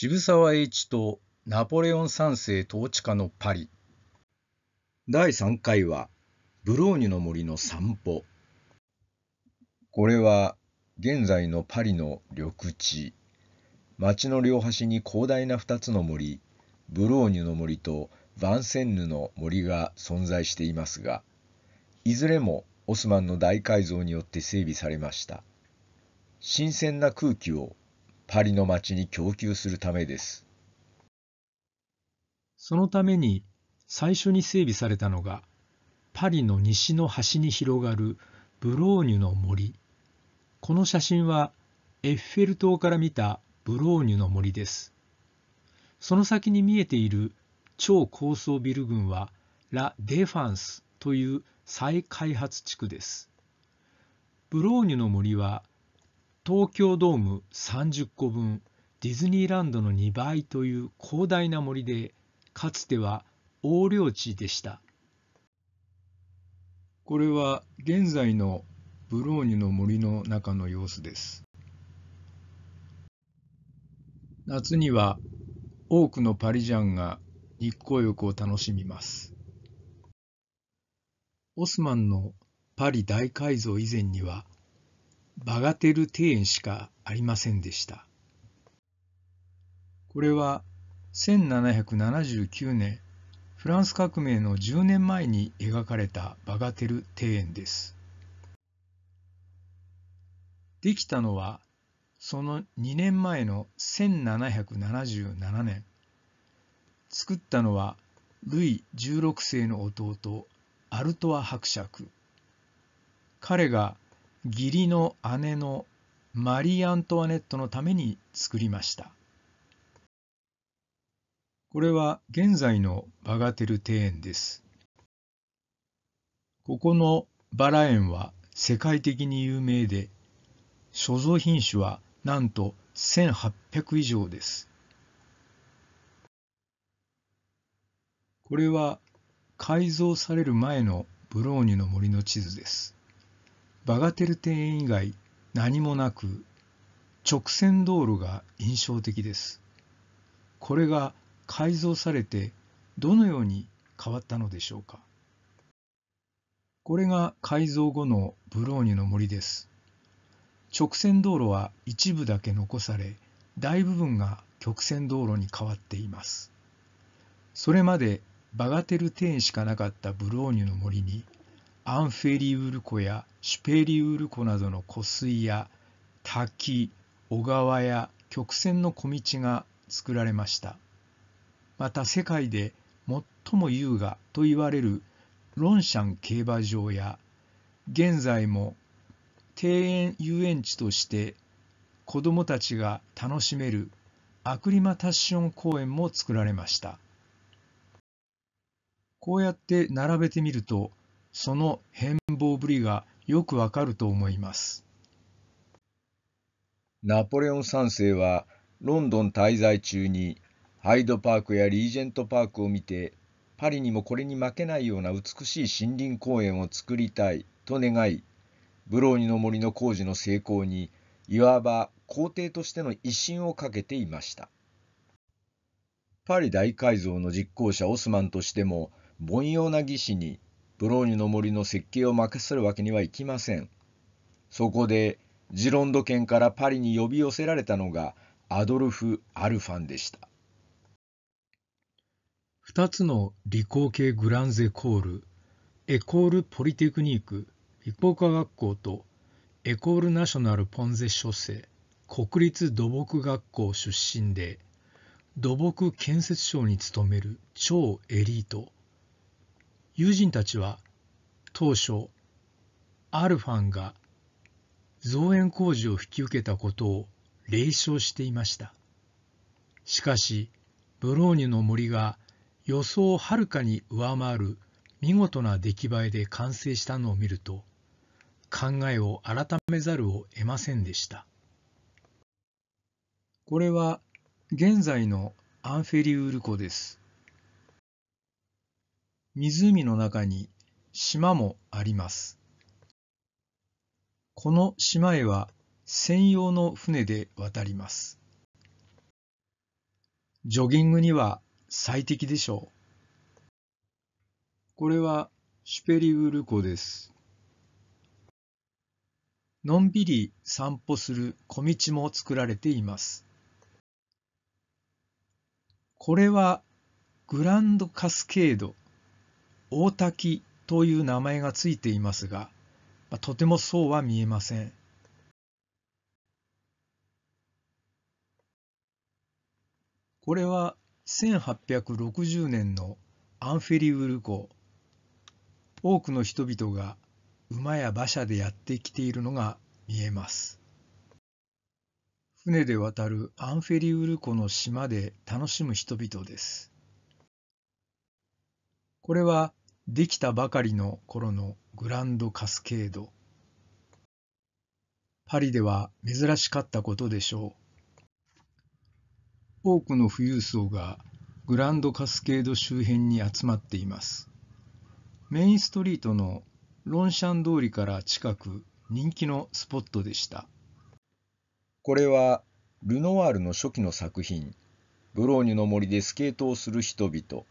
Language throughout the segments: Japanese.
渋沢栄一とナポレオン3世統治下のパリ第3回はブローニュの森の散歩これは現在のパリの緑地町の両端に広大な2つの森ブローニュの森とヴァンセンヌの森が存在していますがいずれもオスマンの大改造によって整備されました新鮮な空気をパリの街に供給するためです。そのために最初に整備されたのがパリの西の端に広がるブローニュの森この写真はエッフェル塔から見たブローニュの森ですその先に見えている超高層ビル群はラ・デファンスという再開発地区ですブローニュの森は東京ドーム30個分ディズニーランドの2倍という広大な森でかつては横領地でしたこれは現在のブローニュの森の中の様子です夏には多くのパリジャンが日光浴を楽しみますオスマンのパリ大改造以前にはバガテル庭園しかありませんでした。これは1779年フランス革命の10年前に描かれたバガテル庭園です。できたのはその2年前の1777年作ったのはルイ16世の弟アルトワ伯爵彼が義理の姉のマリー・アントワネットのために作りました。これは現在のバガテル庭園です。ここのバラ園は世界的に有名で、所蔵品種はなんと1800以上です。これは改造される前のブローニュの森の地図です。バガテル庭園以外何もなく直線道路が印象的です。これが改造されてどのように変わったのでしょうか。これが改造後のブローニュの森です。直線道路は一部だけ残され、大部分が曲線道路に変わっています。それまでバガテル庭園しかなかったブローニュの森にアンフェリウル湖やシュペリウル湖などの湖水や滝、小川や曲線の小道が作られました。また世界で最も優雅と言われるロンシャン競馬場や現在も庭園遊園地として子どもたちが楽しめるアクリマタッション公園も作られました。こうやって並べてみるとその変貌ぶりがよくわかると思います。ナポレオン三世はロンドン滞在中にハイドパークやリージェントパークを見てパリにもこれに負けないような美しい森林公園を作りたいと願いブローニの森の工事の成功にいわば皇帝としての威信をかけていましたパリ大改造の実行者オスマンとしても凡庸な技師にブローニュの森の設計を任せるわけにはいきません。そこで、ジロンド県からパリに呼び寄せられたのが、アドルフ・アルファンでした。2つの理工系グランゼコール、エコール・ポリテクニーク、理工科学校と、エコール・ナショナル・ポンゼ・ショセ、国立土木学校出身で、土木建設省に勤める超エリート友人たちは当初アルファンが造園工事を引き受けたことを冷笑していましたしかしブローニュの森が予想をはるかに上回る見事な出来栄えで完成したのを見ると考えを改めざるを得ませんでしたこれは現在のアンフェリウール湖です湖の中に島もあります。この島へは専用の船で渡ります。ジョギングには最適でしょう。これはシュペリウル湖です。のんびり散歩する小道も作られています。これはグランドカスケード大滝という名前がついていますが、とてもそうは見えません。これは1860年のアンフェリウル湖。多くの人々が馬や馬車でやってきているのが見えます。船で渡るアンフェリウル湖の島で楽しむ人々です。これはできたばかりの頃のグランドカスケードパリでは珍しかったことでしょう多くの富裕層がグランドカスケード周辺に集まっていますメインストリートのロンシャン通りから近く人気のスポットでしたこれはルノワールの初期の作品「ブローニュの森でスケートをする人々」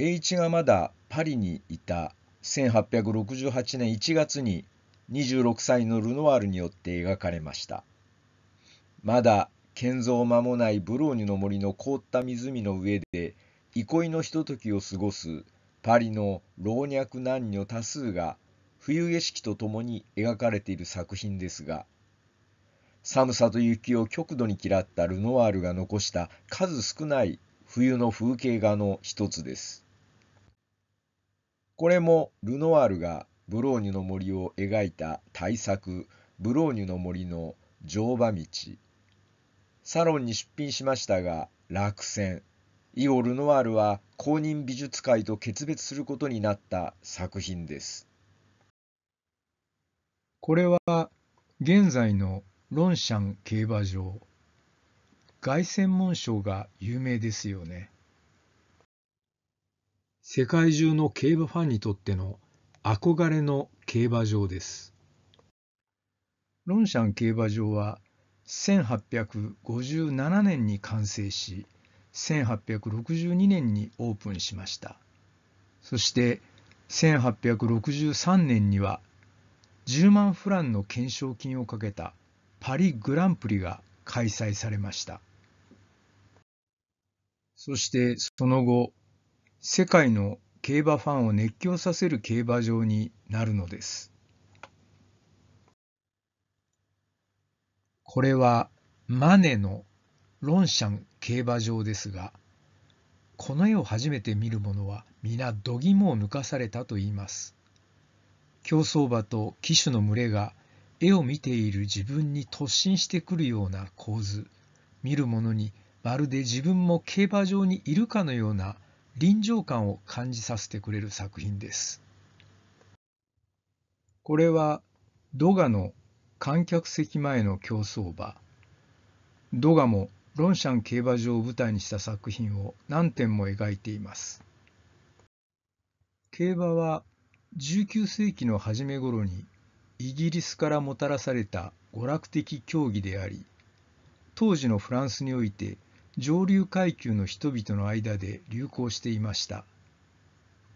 栄一がまだパリにいた1868年1月に26歳のルノワールによって描かれました。まだ建造間もないブローニュの森の凍った湖の上で憩いのひとときを過ごすパリの老若男女多数が冬景色とともに描かれている作品ですが寒さと雪を極度に嫌ったルノワールが残した数少ない冬の風景画の一つです。これもルノワールがブローニュの森を描いた大作「ブローニュの森の乗馬道」サロンに出品しましたが落選以後ルノワールは公認美術界と決別することになった作品ですこれは現在のロンシャン競馬場凱旋門賞が有名ですよね。世界中の競馬ファンにとっての憧れの競馬場です。ロンシャン競馬場は1857年に完成し、1862年にオープンしました。そして1863年には10万フランの懸賞金をかけたパリグランプリが開催されました。そしてその後世界の競馬ファンを熱狂させる競馬場になるのです。これはマネのロンシャン競馬場ですが、この絵を初めて見る者は皆度肝を抜かされたと言います。競走馬と騎手の群れが絵を見ている自分に突進してくるような構図見る者にまるで自分も競馬場にいるかのような臨場感を感じさせてくれる作品です。これはドガの観客席前の競走馬ドガもロンシャン競馬場を舞台にした作品を何点も描いています。競馬は19世紀の初め頃にイギリスからもたらされた娯楽的競技であり当時のフランスにおいて上流階級の人々の間で流行していました。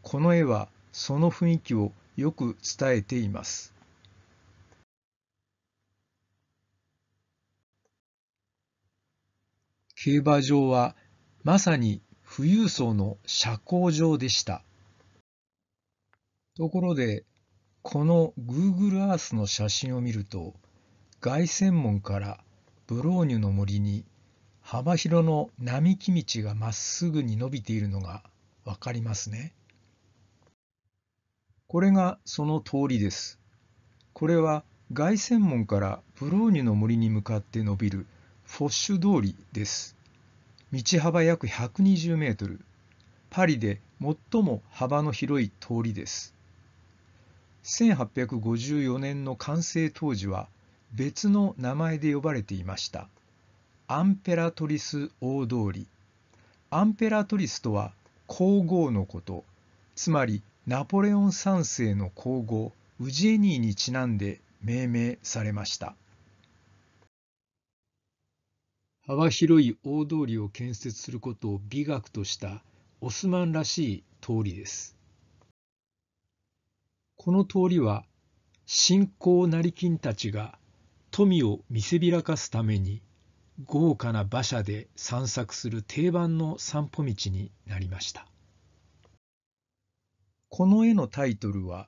この絵はその雰囲気をよく伝えています。競馬場はまさに富裕層の社交場でした。ところで、この Google Earth の写真を見ると、凱旋門からブローニュの森に幅広の並木道がまっすぐに伸びているのがわかりますね。これがその通りです。これは凱旋門からブローニュの森に向かって伸びるフォッシュ通りです。道幅約120メートル。パリで最も幅の広い通りです。1854年の完成当時は別の名前で呼ばれていました。アンペラトリス大通りアンペラトリスとは皇后のことつまりナポレオン3世の皇后ウジェニーにちなんで命名されました幅広い大通りを建設することを美学としたオスマンらしい通りですこの通りは信仰成金たちが富を見せびらかすために豪華な馬車で散策する定番の散歩道になりましたこの絵のタイトルは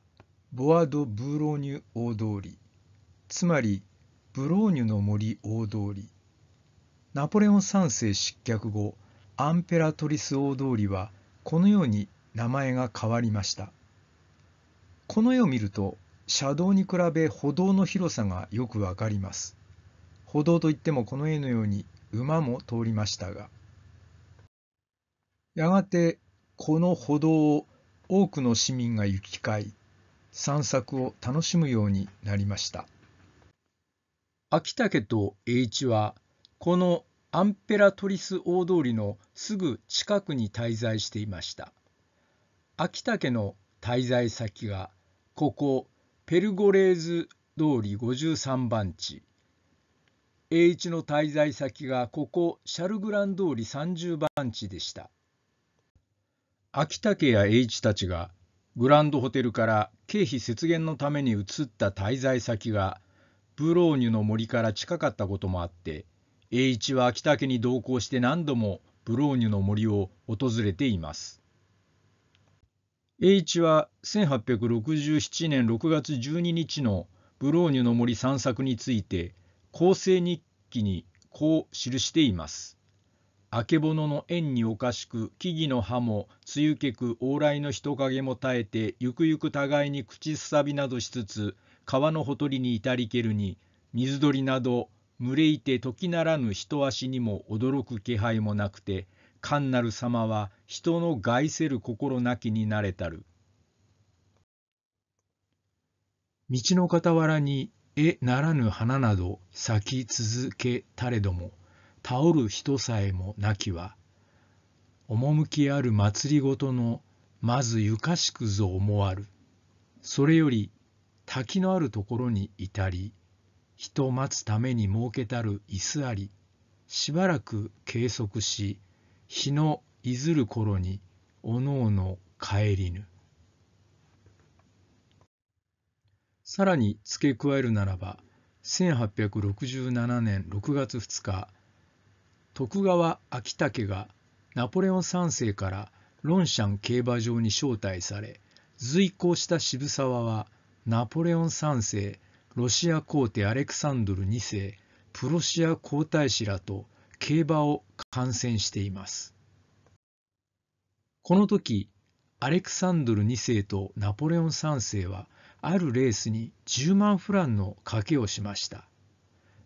ボアド・ブーローニュ大通りつまりブローニュの森大通りナポレオン3世失脚後アンペラトリス大通りはこのように名前が変わりましたこの絵を見ると車道に比べ歩道の広さがよくわかります歩道といってもこの絵のように馬も通りましたがやがてこの歩道を多くの市民が行き交い散策を楽しむようになりました秋武と栄一はこのアンペラトリス大通りのすぐ近くに滞在していました秋武の滞在先がここペルゴレーズ通り53番地栄一の滞在先がここシャルグラン通り30番地でした秋武や栄一たちがグランドホテルから経費節減のために移った滞在先がブローニュの森から近かったこともあって栄一は秋武に同行して何度もブローニュの森を訪れています栄一は1867年6月12日のブローニュの森散策について構成日記にこう記しています。あけぼのの縁におかしく、木々の葉も、つゆけく往来の人影も耐えて、ゆくゆく互いに口すさびなどしつつ、川のほとりに至りけるに、水鳥など、群れいて時ならぬ人足にも驚く気配もなくて、神なる様は人の害せる心なきになれたる。道の傍らにえならぬ花など咲き続けたれども倒る人さえもなきは趣ある祭りごとのまずゆかしくぞ思わるそれより滝のあるところにいたり人待つために設けたる椅子ありしばらく計測し日のいずる頃におのおの帰りぬさらに付け加えるならば1867年6月2日徳川昭武がナポレオン3世からロンシャン競馬場に招待され随行した渋沢はナポレオン3世ロシア皇帝アレクサンドル2世プロシア皇太子らと競馬を観戦していますこの時アレクサンドル2世とナポレオン3世はあるレースに10万フランの賭けをしました。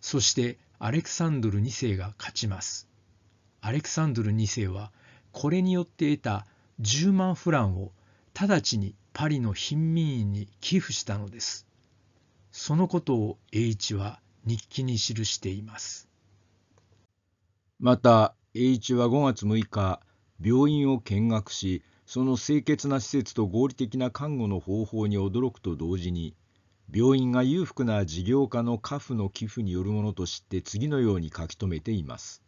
そしてアレクサンドル2世が勝ちます。アレクサンドル2世はこれによって得た10万フランを直ちにパリの貧民院に寄付したのです。そのことを栄一は日記に記しています。また栄一は5月6日病院を見学しその清潔な施設と合理的な看護の方法に驚くと同時に、病院が裕福な事業家の家父の寄付によるものと知って次のように書き留めています。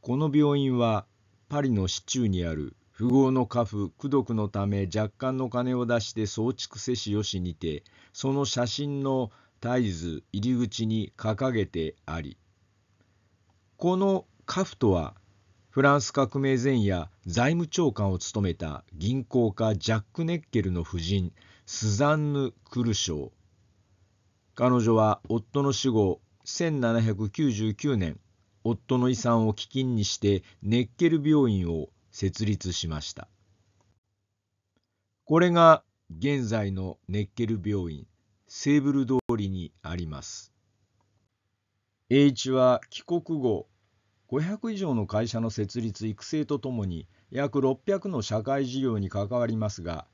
この病院はパリの市中にある富豪の家父苦毒のため若干の金を出して松竹世しよしにてその写真の絶えず入り口に掲げてありこの家父とはフランス革命前夜財務長官を務めた銀行家ジャック・ネッケルの夫人スザンヌ・クルショー彼女は夫の死後1799年夫の遺産を基金にしてネッケル病院を設立しましたこれが現在のネッケル病院セーブル通りにあります栄一は帰国後500以上の会社の設立・育成とともに約600の社会事業に関わりますが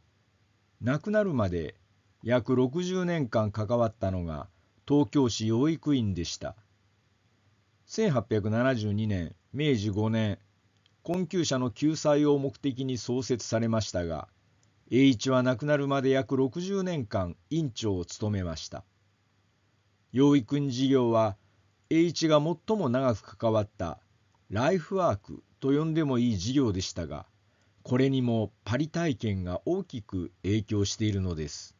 亡くなるまで約60年間関わったのが東京市養育院でした1872年明治5年困窮者の救済を目的に創設されましたが栄一は亡くなるまで約60年間院長を務めました養育院事業は栄一が最も長く関わったライフワークと呼んでもいい事業でしたがこれにもパリ体験が大きく影響しているのです